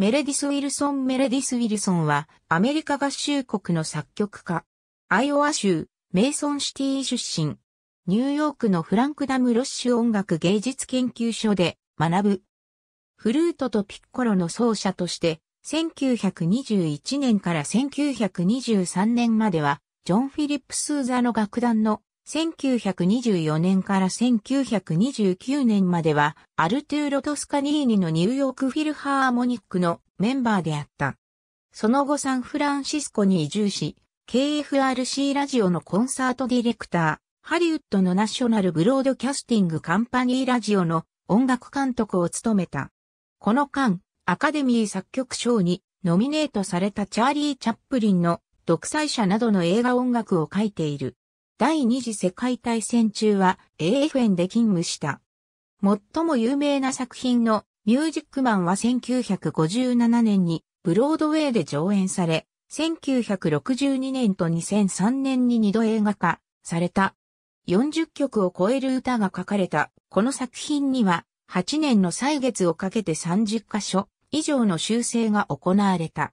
メレディス・ウィルソン・メレディス・ウィルソンは、アメリカ合衆国の作曲家。アイオワ州、メイソンシティ出身。ニューヨークのフランク・ダム・ロッシュ音楽芸術研究所で学ぶ。フルートとピッコロの奏者として、1921年から1923年までは、ジョン・フィリップ・スーザの楽団の1924年から1929年までは、アルトゥーロ・トスカニーニのニューヨークフィルハーモニックのメンバーであった。その後サンフランシスコに移住し、KFRC ラジオのコンサートディレクター、ハリウッドのナショナルブロードキャスティングカンパニーラジオの音楽監督を務めた。この間、アカデミー作曲賞にノミネートされたチャーリー・チャップリンの独裁者などの映画音楽を書いている。第二次世界大戦中は AFN で勤務した。最も有名な作品のミュージックマンは1957年にブロードウェイで上演され、1962年と2003年に二度映画化された。40曲を超える歌が書かれたこの作品には8年の歳月をかけて30箇所以上の修正が行われた。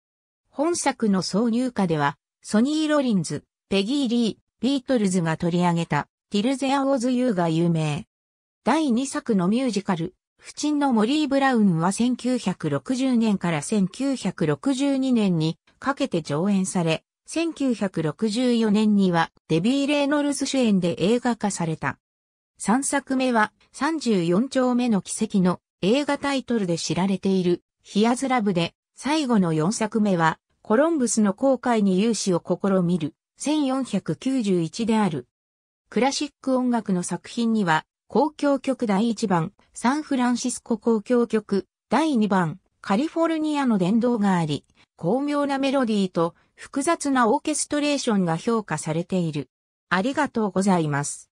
本作の挿入歌ではソニー・ロリンズ、ペギー・リー、ビートルズが取り上げた、ティルゼア・オズ・ユーが有名。第2作のミュージカル、不沈のモリー・ブラウンは1960年から1962年にかけて上演され、1964年にはデビー・レイノルズ主演で映画化された。3作目は34丁目の奇跡の映画タイトルで知られているヒアズラブで、最後の4作目はコロンブスの航海に勇士を試みる1491である。クラシック音楽の作品には、交響曲第1番、サンフランシスコ交響曲、第2番、カリフォルニアの殿堂があり、巧妙なメロディーと複雑なオーケストレーションが評価されている。ありがとうございます。